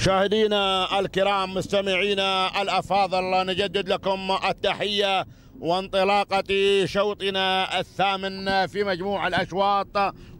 مشاهدينا الكرام مستمعينا الافاضل نجدد لكم التحيه وانطلاقة شوطنا الثامن في مجموع الأشواط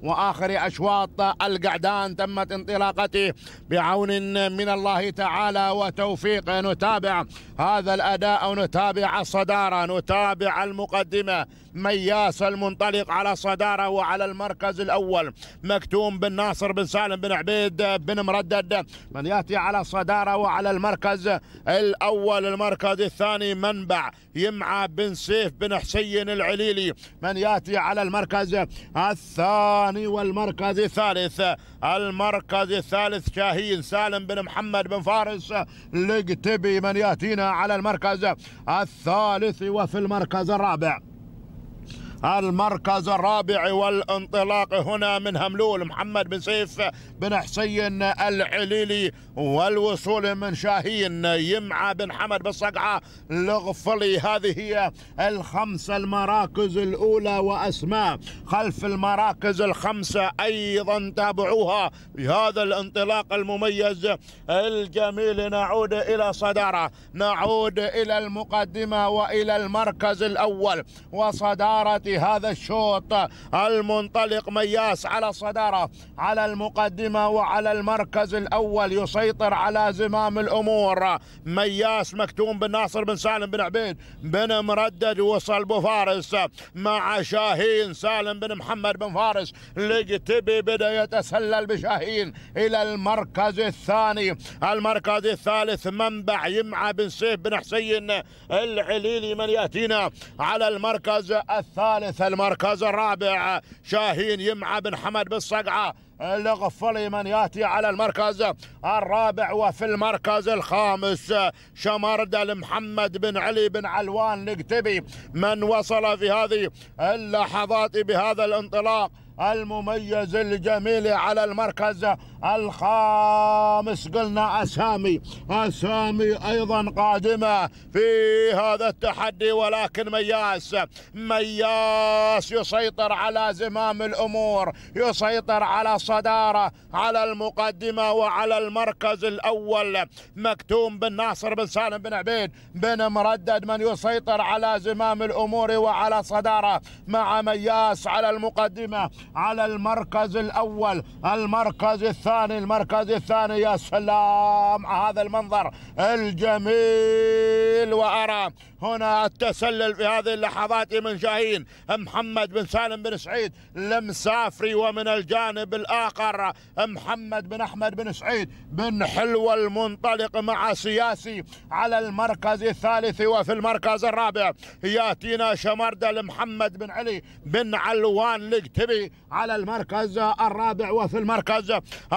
وآخر أشواط القعدان تمت انطلاقته بعون من الله تعالى وتوفيق نتابع هذا الأداء نتابع الصدارة نتابع المقدمة مياس المنطلق على الصدارة وعلى المركز الأول مكتوم بن ناصر بن سالم بن عبيد بن مردد من يأتي على الصدارة وعلى المركز الأول المركز الثاني منبع يمعى بن بن سيف بن حسين العليلي من ياتي على المركز الثاني والمركز الثالث المركز الثالث شاهين سالم بن محمد بن فارس لقتبي من ياتينا على المركز الثالث وفي المركز الرابع المركز الرابع والانطلاق هنا من هملول محمد بن سيف بن حسين العليلي والوصول من شاهين يمعى بن حمد بالصقعة لغفلي هذه هي الخمسة المراكز الأولى وأسماء خلف المراكز الخمسة أيضا تابعوها بهذا الانطلاق المميز الجميل نعود إلى صدارة نعود إلى المقدمة وإلى المركز الأول وصدارة هذا الشوط المنطلق مياس على الصدارة على المقدمة وعلى المركز الأول يسيطر على زمام الأمور مياس مكتوم بن ناصر بن سالم بن عبيد بن مردد وصل بفارس مع شاهين سالم بن محمد بن فارس لقتبي بدأ يتسلل بشاهين إلى المركز الثاني المركز الثالث منبع يمعة بن سيف بن حسين العليلي من يأتينا على المركز الثالث الثالث المركز الرابع شاهين يمعى بن حمد بالصقعه لغفلي من ياتي على المركز الرابع وفي المركز الخامس شمردل محمد بن علي بن علوان نكتبي من وصل في هذه اللحظات بهذا الانطلاق المميز الجميل على المركز الخامس قلنا أسامي أسامي أيضا قادمة في هذا التحدي ولكن مياس مياس يسيطر على زمام الأمور يسيطر على صدارة على المقدمة وعلى المركز الأول مكتوم بن ناصر بن سالم بن عبيد بن مردد من يسيطر على زمام الأمور وعلى صدارة مع مياس على المقدمة على المركز الأول المركز الثاني الثاني المركز الثاني يا سلام هذا المنظر الجميل وأرى هنا التسلل في هذه اللحظات من شاهين محمد بن سالم بن سعيد المسافري ومن الجانب الآخر محمد بن أحمد بن سعيد بن حلو المنطلق مع سياسي على المركز الثالث وفي المركز الرابع ياتينا شمرده لمحمد بن علي بن علوان لقتبي على المركز الرابع وفي المركز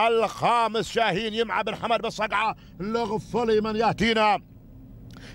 الخامس شاهين يمعى بن حمد بالصقعة لغفلي من يأتينا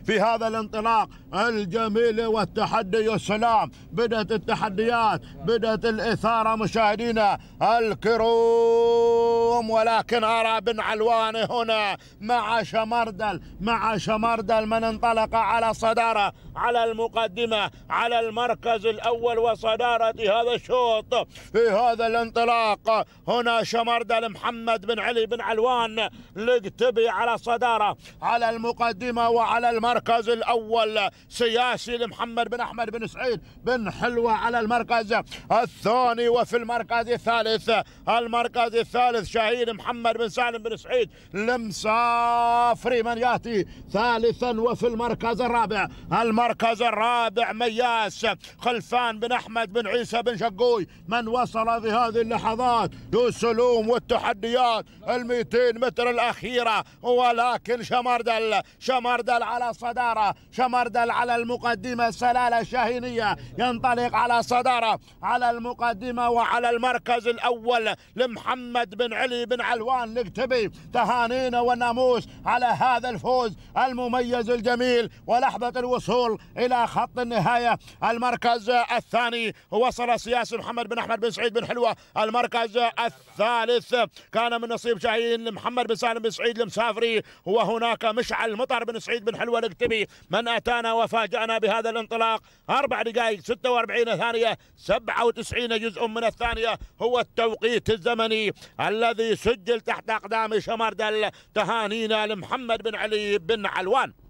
في هذا الانطلاق الجميل والتحدي السلام بدأت التحديات بدأت الإثارة مشاهدينا الكروم ولكن أرى بن علوان هنا مع شمردل مع شمردل من انطلق على الصدارة على المقدمة على المركز الأول وصدارة هذا الشوط في هذا الانطلاق هنا شمردل محمد بن علي بن علوان لقتبي على الصدارة على المقدمة وعلى المركز الأول سياسي لمحمد بن أحمد بن سعيد بن حلوة على المركز الثاني وفي المركز الثالث المركز الثالث شهيد محمد بن سالم بن سعيد لمسافري من يأتي ثالثا وفي المركز الرابع المركز الرابع مياس خلفان بن أحمد بن عيسى بن شقوي من وصل في هذه اللحظات السلوم والتحديات ال 200 متر الأخيرة ولكن شمردل شمردل على الصدارة شمردل على المقدمة السلالة الشاهينية ينطلق على الصدارة على المقدمة وعلى المركز الأول لمحمد بن علي بن علوان نكتبي تهانينا والناموس على هذا الفوز المميز الجميل ولحظة الوصول إلى خط النهاية المركز الثاني وصل سياسي محمد بن أحمد بن سعيد بن حلوة المركز الثالث كان من نصيب شاهين محمد بن سالم بن سعيد المسافري وهناك مشعل مطر بن سعيد بن حلوة الأول والاكتبي من أتانا وفاجأنا بهذا الانطلاق أربع دقائق 46 ثانية 97 جزء من الثانية هو التوقيت الزمني الذي سجل تحت أقدام شمردل تهانينا لمحمد بن علي بن علوان